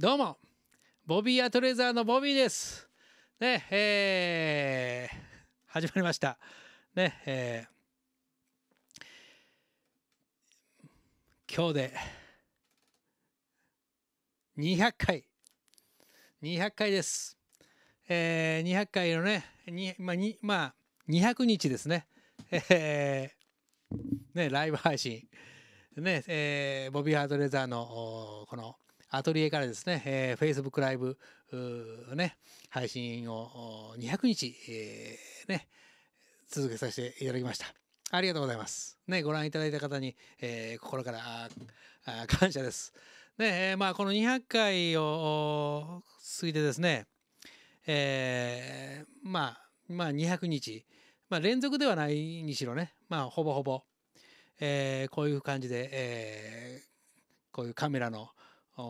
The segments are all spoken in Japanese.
どうも、ボビーアトレザーのボビーです。ね、えー、始まりました。ね、えー、今日で200回、200回です。えー、200回のね、にまあ、にまあ、200日ですね。えー、ね、ライブ配信。ね、えー、ボビー・アトレレザーのこのアトリエからですね、えー、Facebook ライブ、ね、配信を200日、えー、ね、続けさせていただきました。ありがとうございます。ね、ご覧いただいた方に、えー、心から感謝です。ね、えー、まあ、この200回を過ぎてですね、えー、まあ、まあ、200日、まあ、連続ではないにしろね、まあ、ほぼほぼ、えー、こういう感じで、えー、こういうカメラの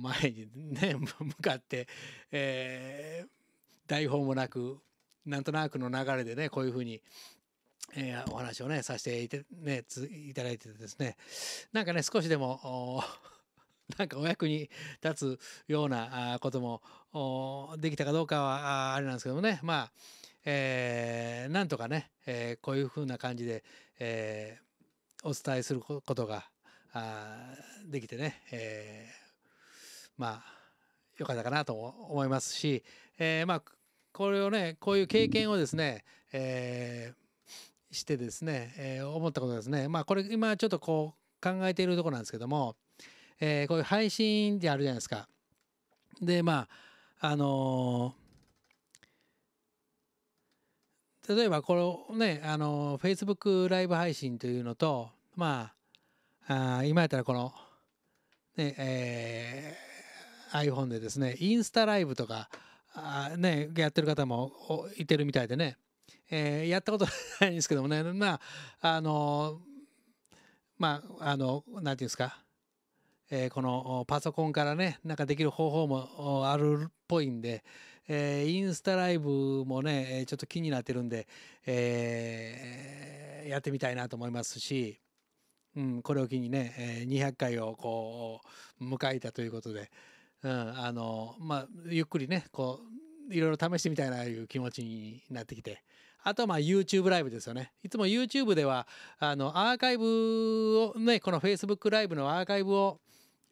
前にね 向かって、えー、台本もなくなんとなくの流れでねこういうふうに、えー、お話をねさせていて、ね、いただいてですねなんかね少しでも なんかお役に立つようなこともできたかどうかはあれなんですけどもねまあ、えー、なんとかね、えー、こういうふうな感じで、えー、お伝えすることができてね、えーまあ良かったかなと思いますし、えー、まあこれをねこういう経験をですね、えー、してですね、えー、思ったことですねまあこれ今ちょっとこう考えているところなんですけども、えー、こういう配信であるじゃないですか。でまああのー、例えばこのねあのー、Facebook ライブ配信というのとまああ今やったらこのねえ iPhone でですねインスタライブとかあ、ね、やってる方もいてるみたいでね、えー、やったことないんですけどもねまああのまああの何て言うんですかえー、このパソコンからねなんかできる方法もあるっぽいんで、えー、インスタライブもねちょっと気になってるんで、えー、やってみたいなと思いますし、うん、これを機にね200回をこう迎えたということで、うんあのまあ、ゆっくりねこういろいろ試してみたいないう気持ちになってきてあとはまあ YouTube ライブですよねいつも YouTube ではあのアーカイブをねこの Facebook ライブのアーカイブを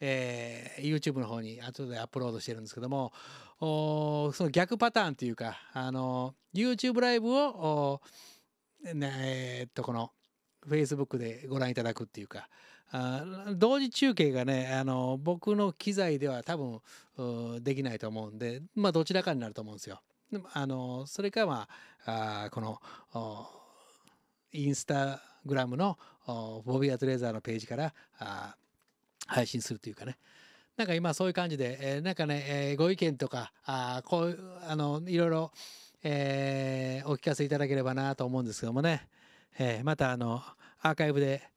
えー、YouTube の方に後でアップロードしてるんですけどもその逆パターンというか、あの YouTube ライブを、ね、えー、っとこの Facebook でご覧いただくっていうかあ同時中継がねあの僕の機材では多分できないと思うんで、まあ、どちらかになると思うんですよ。あのそれか、まあ、あこのインスタグラムのボビア・トレーザーのページからあ配信するというかね。なんか今そういう感じで、えー、なんかね、えー、ご意見とか、あこうあの、いろいろ、えー、お聞かせいただければなと思うんですけどもね、えまたあの、アーカイブで、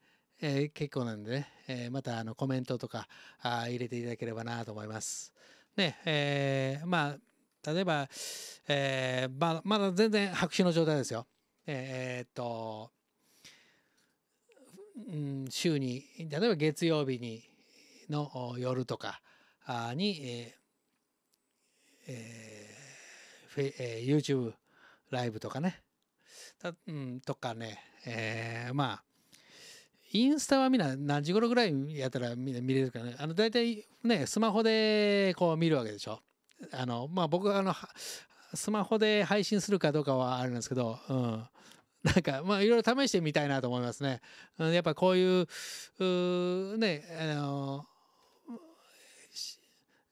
えー、結構なんでね、えー、またあのコメントとかあ入れていただければなと思います。ね、えー、まあ、例えば、えー、ままだ全然白紙の状態ですよ。えー、っと、うん、週に、例えば月曜日にの夜とかに、えーえーえー、YouTube ライブとかね、たうん、とかね、えー、まあ、インスタはみんな何時頃ぐらいやったらみんな見れるかね。あの、大体ね、スマホでこう見るわけでしょ。あの、まあ、僕はあの、スマホで配信するかどうかはあれなんですけど、うん。なんか、まあ、いろいろ試してみたいなと思いますね。うん、やっぱこういう、うね、あの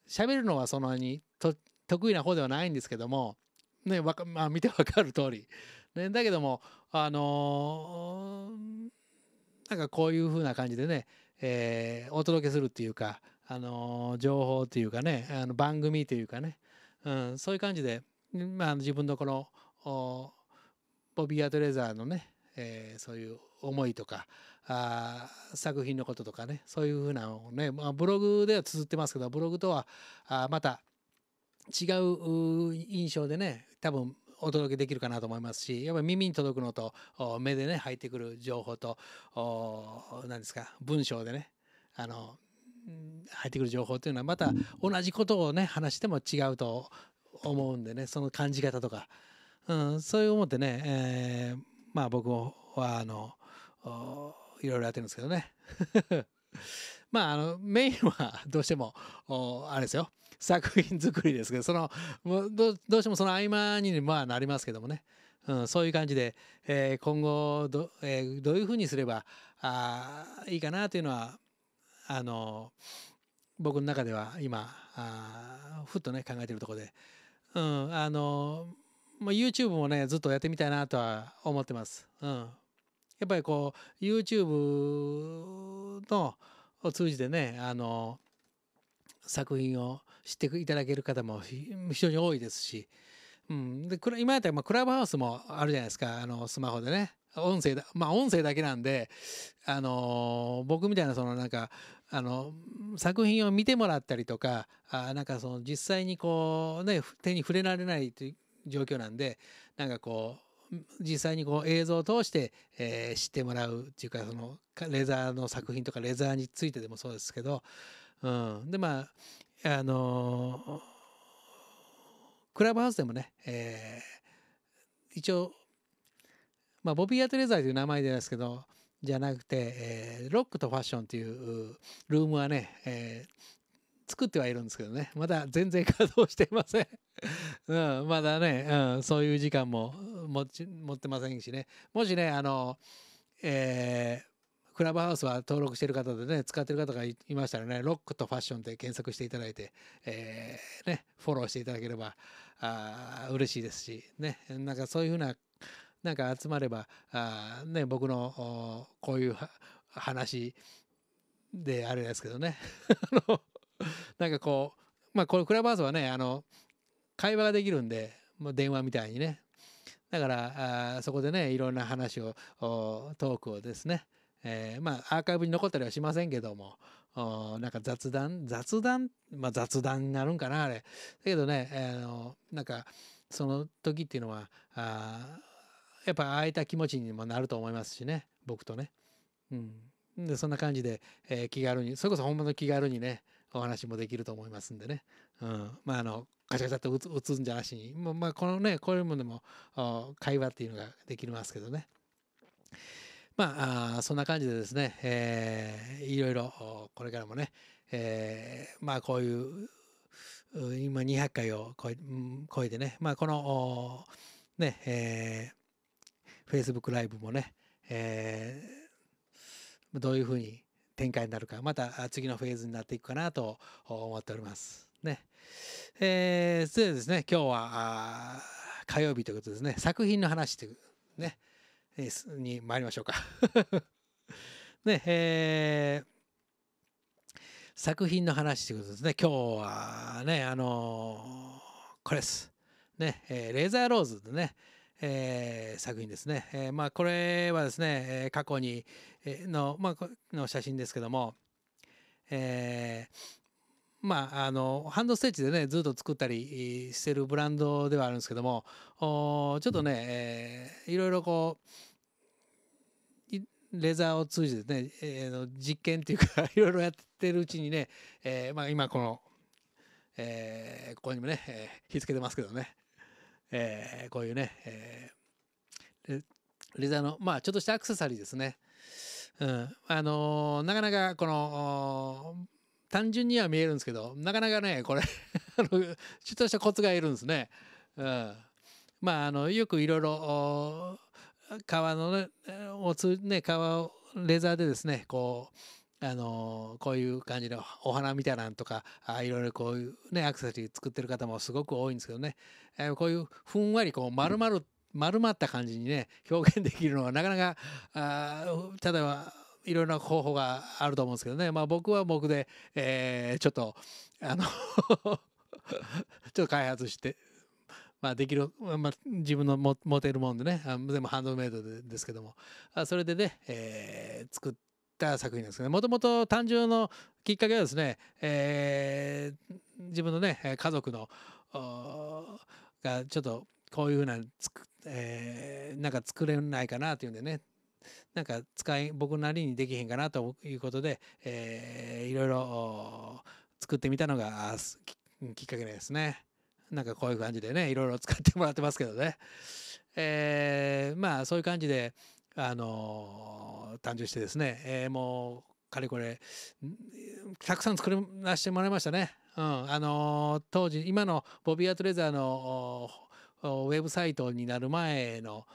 喋るのはそんなにと得意な方ではないんですけども、ね、わか、まあ、見てわかる通り。ね、だけども、あのーなんかこういうふうな感じでね、えー、お届けするっていうか、あのー、情報っていうかね、あの番組というかね、うん、そういう感じで、まあ、自分のこの、ボビー・アトレザーのね、えー、そういう思いとかあ作品のこととかねそういうふうなのをね、まあ、ブログでは綴ってますけどブログとはあまた違う印象でね多分お届けできるかなと思いますしやっぱり耳に届くのと目でね入ってくる情報と何ですか文章でねあの入ってくる情報というのはまた同じことをね話しても違うと思うんでねその感じ方とか、うん、そういう思ってね、えー、まあ僕はあのいろいろやってるんですけどね まああのメインはどうしてもあれですよ作品作りですけどそのもどどうしてもその合間にまあなりますけどもね、うん、そういう感じで、えー、今後ど,、えー、どういうふうにすればあいいかなというのはあの僕の中では今あふっとね考えてるところで、うん、あのまあ、YouTube もねずっとやってみたいなとは思ってます。うん、やっぱりこう YouTube のを通じてねあの作品を知っていただける方も非常に多いですし、うん、で今やったらまあクラブハウスもあるじゃないですかあのスマホでね音声だまあ音声だけなんで、あのー、僕みたいなそのなんか、あの作品を見てもらったりとかあなんかその実際にこうね手に触れられないという状況なんでなんかこう実際にこう映像を通して、えー、知ってもらうっていうかそのレザーの作品とかレザーについてでもそうですけど、うん、でまああのクラブハウスでもね、えー、一応、まあ、ボビー・アトレザーという名前じゃないですけどじゃなくて、えー、ロックとファッションというルームはね、えー、作ってはいるんですけどねまだ全然稼働していません、うん、まだね、うん、そういう時間も持ってませんしねもしねあの、えークラブハウスは登録してる方でね、使ってる方がいましたらね、ロックとファッションで検索していただいて、えー、ね、フォローしていただければ、あ嬉しいですし、ね、なんかそういうふうな、なんか集まれば、あね、僕のこういう話であれですけどね、あの、なんかこう、まあこれクラブハウスはね、あの、会話ができるんで、もう電話みたいにね、だからあそこでねいろんな話をトークをですね、えー、まあアーカイブに残ったりはしませんけども、なんか雑談雑談まあ雑談になるんかなあれ。だけどね、えー、のなんかその時っていうのは、あやっぱああいった気持ちにもなると思いますしね、僕とね。うん。で、そんな感じで、えー、気軽に、それこそ本物の気軽にね、お話もできると思いますんでね。うん。まあ、あの、カチャカチャって打つんじゃなしに、まあ、このね、こういうものでも、会話っていうのができますけどね。まあそんな感じでですね、えー、いろいろこれからもね、えー、まあこういう今200回を超え超えてね、まあ、このね、えー、Facebook ライブもね、えー、どういうふうに展開になるか、また次のフェーズになっていくかなと思っております。ね。えー、それでですね、今日は火曜日ということですね、作品の話というね、に参りましょうか ねえー作品の話ということですね今日はねあのー、これです、ねえー、レーザーローズでね、えー、作品ですね、えまあ、これはですね過去にの,、まあの写真ですけども、えーまあ、あの、ハンドステッチでね、ずっと作ったりしてるブランドではあるんですけども、おちょっとね、えー、いろいろこう、レザーを通じてね、えー、実験っていうか いろいろやってるうちにね、えー、まあ今この、えー、ここにもね、えー、火つけてますけどね、えー、こういうね、えー、レザーの、まあちょっとしたアクセサリーですね。うん、あのー、なかなかこの単純には見えるんですけどなかなかねこれちょっとしたコツがいるんですね。うん、まああのよくいろいろ皮のねおつね皮をレザーでですねこうあのこういう感じのお花みたいなんとかあいろいろこういうねアクセサリー作ってる方もすごく多いんですけどね、えこういうふんわりこう丸々、丸まった感じにね表現できるのはなかなかあ例えばいろいろな方法があると思うんですけどね、まあ、僕は僕で、えー、ちょっとあの ちょっと開発して。まあ、できる、まあ、自分の持てるもんでね全部ハンドメイドでですけどもあそれでね、えー、作った作品ですけどもともと誕生のきっかけはですね、えー、自分のね家族のがちょっとこういうふうな、えー、なんか作れないかなっていうんでねなんか使い僕なりにできへんかなということで、えー、いろいろ作ってみたのがきっかけですね。なんかこういう感じでねいろいろ 使ってもらってますけどね。えー、まあそういう感じであのー、単してですね、えー、もうかれこれたくさん作らせてもらいましたね。うん、あのー、当時今のボビーアートレザーのウェブサイトになる前の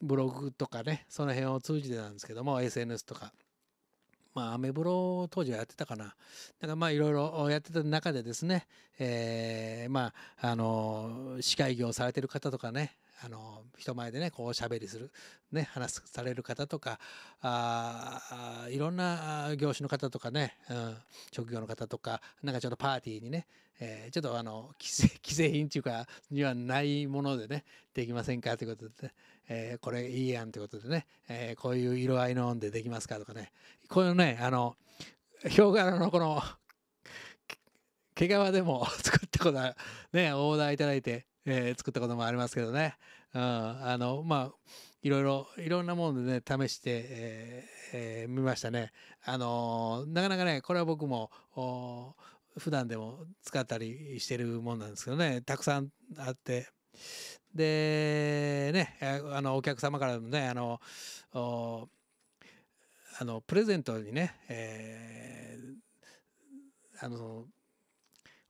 ブログとかねその辺を通じてなんですけども SNS とかまあアメブロ当時はやってたかなだからまあいろいろやってた中でですねえー、まああの司会業されてる方とかねあの人前でねこう喋りする、ね、話される方とかあいろんな業種の方とかね、うん、職業の方とかなんかちょっとパーティーにね、えー、ちょっとあの 既製品っていうかにはないものでねできませんかということで、ね、えー、これいいやんということでね、えー、こういう色合いのんでできますかとかねこういうねあのヒョウ柄のこの毛皮でも 作ったことはねオーダーいただいてえー、作ったこともありますけどね。うん、あの、まあ、いろいろ、いろんなものでね、試して、えー、えー、みましたね。あのー、なかなかね、これは僕も、普段でも使ったりしてるもんなんですけどね、たくさんあって。で、ね、あの、お客様からもね、あの、あのプレゼントにね、えー、あの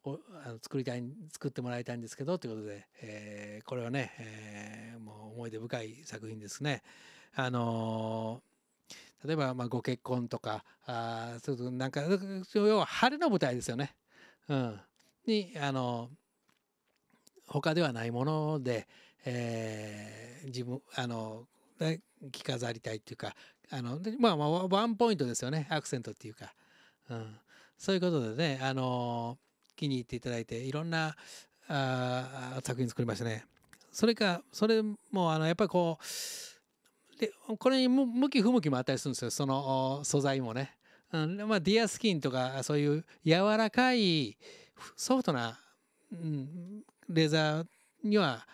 あの作りたい作ってもらいたいんですけどということで、えー、これはね、えー、もう思い出深い作品ですね。あのー、例えばまあご結婚とかあそうなんか要は晴れの舞台ですよね。うん、にあの他ではないもので、えー、自分あの着飾りたいっていうかあのまあまあワンポイントですよねアクセントっていうか、うん、そういうことでねあのー気に入っていただいていろんなあ作品作りましたね。それかそれもあのやっぱりこうでこれに向き不向きもあったりするんですよその素材もね。うん、まあ、ディアスキンとかそういう柔らかいソフトな、うん、レーザーには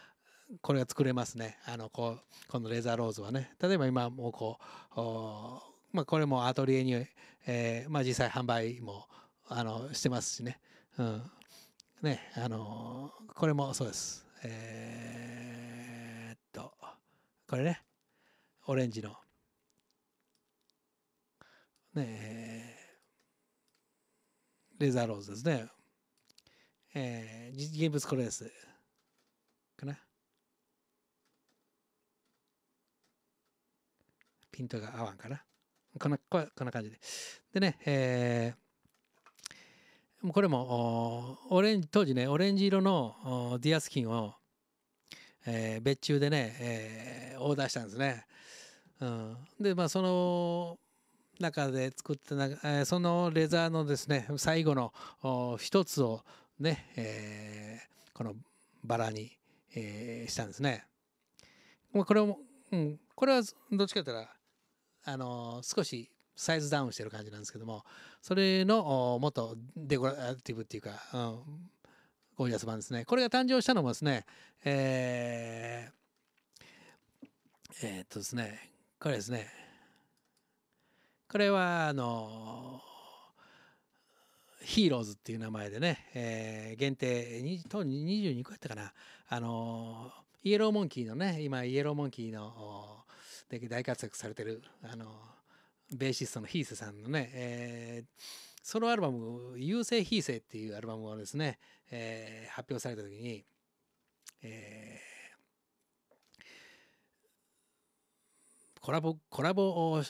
これが作れますねあのこうこのレーザーローズはね例えば今もうこうまあ、これもアトリエに、えー、まあ、実際販売もあのしてますしねうんね、あのこれもそうです。えー、っと、これね、オレンジの。ねレザーローズですね。えー、現物これです。かな。ピントが合わんかな。こんな、こんな感じで。でね、えー、これもオレンジ当時ねオレンジ色のディアスキンを、えー、別注でね、えー、オーダーしたんですね。うん、でまあその中で作ってな、えー、そのレザーのですね最後の一つをね、えー、このバラに、えー、したんですね。まあ、これも、うん、これはどっちかというとあの少しサイズダウンしてる感じなんですけどもそれの元デコラティブっていうか、うん、ゴージャス版ですねこれが誕生したのもですねえー、えー、っとですねこれですねこれはあのヒーローズっていう名前でね、えー、限定当時22個やったかなあのイエローモンキーのね今イエローモンキーので大活躍されてるあのベーシストのヒースさんのね、えー、ソロアルバム「優勢ヒーセ」っていうアルバムをですね、えー、発表された時に、えー、コラボコラボ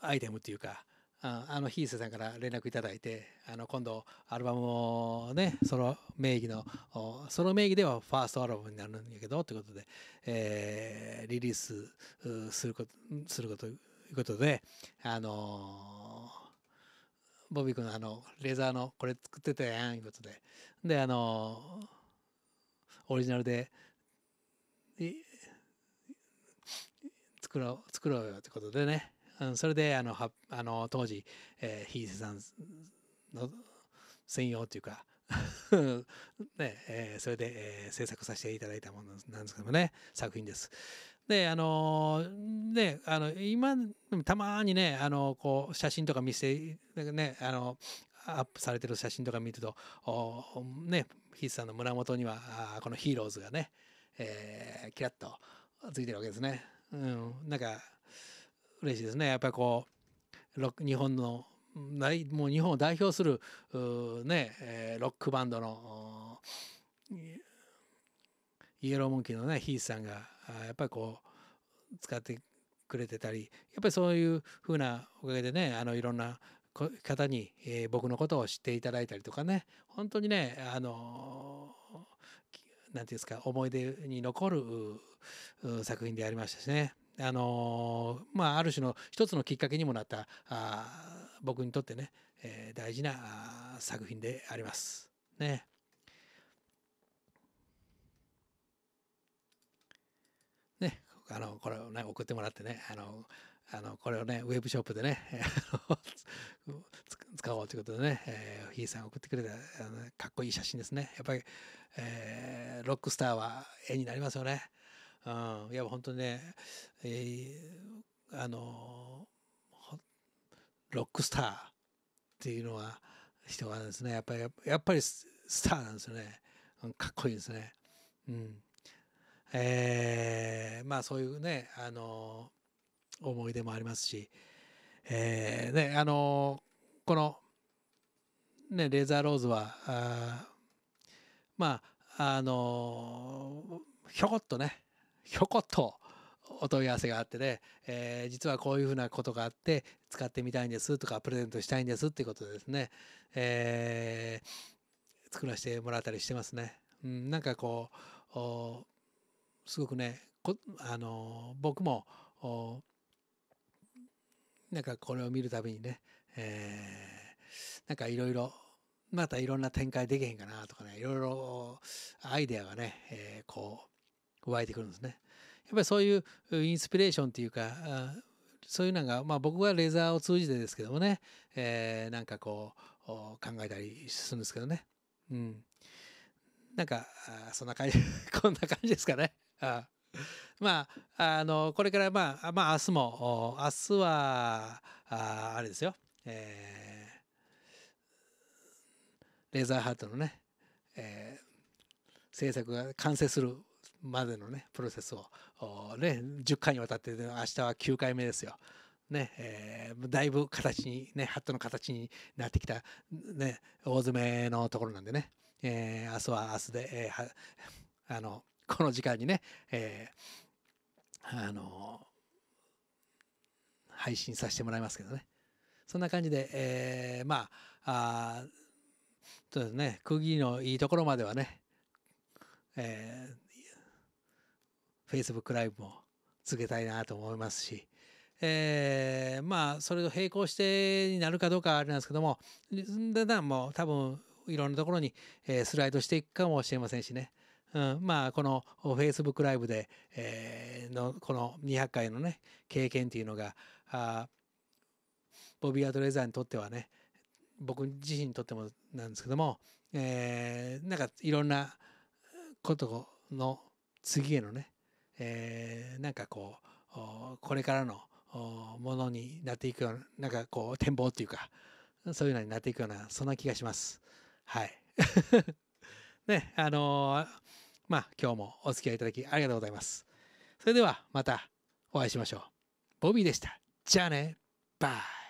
アイテムっていうかああのヒーセさんから連絡いただいてあの今度アルバムをねソロ名義のソロ名義ではファーストアルバムになるんやけどということで、えー、リリースすることするこということで、あのー、ボビー君のあの、レーザーのこれ作ってたやん、いうことで。で、あのー、オリジナルで、作ろう、作ろうよってことでね。うん、それで、あの、はあの当時、えー、ひいせさんの専用というか、ねえー、それで、えー、制作させていただいたものなんですけどもね作品です。で、あのね、あの、今、たまにね、あの、こう、写真とか見せ、ね、あの、アップされてる写真とか見ると、ね、ヒースさんの胸元には、このヒーローズがね、えー、キラッとついてるわけですね。うん、なんか、嬉しいですね。やっぱりこう、日本の、もう日本を代表する、ね、ロックバンドの、イエローモンキーのね、ヒースさんが、やっぱりこう使ってくれてたりやっぱりそういうふうなおかげでねあのいろんな方に、えー、僕のことを知っていただいたりとかね本当にねあの何て言うんですか思い出に残る作品でありましたしね。あのまあ、ある種の一つのきっかけにもなったあ僕にとってね、えー、大事な作品であります。ね。あの、これをね、送ってもらってね、あの、あの、これをね、ウェブショップでね、使おうということでね、えー、ひいさん送ってくれた、あのかっこいい写真ですね。やっぱり、えー、ロックスターは絵になりますよね。うん、いや、本当にね、えー、あの、ロックスターっていうのは、人はですね、やっぱり、やっぱりスターなんですよね。かっこいいですね。うん。えー、まあそういうね、あの思い出もありますし、えー、ね、あのこの、ね、レーザーローズは、あまあ、あのひょこっとね、ひょこっと、お問い合わせがあってね、えー、実はこういうふうなことがあって使ってみたいんですとかプレゼントしたいんですっていうことでですね、えー、作らせてもらったりしてますね。うん、なんかこうすごくねあの僕もなんかこれを見るたびにね、えー、なんかいろいろまたいろんな展開できへんかなとかねいろいろアイデアがね、えー、こう湧いてくるんですね。やっぱりそういうインスピレーションっていうかそういうのが、まあ、僕はレザーを通じてですけどもね、えー、なんかこう考えたりするんですけどね。うん、なんかそんな感じ こんな感じですかね。あ まあ、あの、これからまあ、まあ明日も、明日は、ああれですよ、えー、レーザーハートのね、えー、制作が完成するまでのね、プロセスを、ね、10回にわたって、明日は9回目ですよ。ねえー、だいぶ形に、ね、ハットの形になってきた、ね、大詰めのところなんでね、えー、明日は明日で、えー、あの、この時間にね、えー、あのー、配信させてもらいますけどね。そんな感じで、えー、まあ、あそうですね、区切りのいいところまではね、えー、f a c e b o ライブも続けたいなと思いますし、えー、まあ、それと並行してになるかどうかはあれなんですけども、だんだんもう多分、いろんなところに、えスライドしていくかもしれませんしね。うん、まあこの Facebook ライブで、えー、のこの200回のね経験っていうのがあボビー・アドレザーにとってはね僕自身にとってもなんですけども、えー、なんかいろんなことの次へのね、えー、なんかこうこれからのものになっていくようななんかこう展望っていうかそういうのになっていくようなそんな気がします。はい ねあのーまあ今日もお付き合いいただきありがとうございます。それではまたお会いしましょう。ボビーでした。じゃあね。バイ。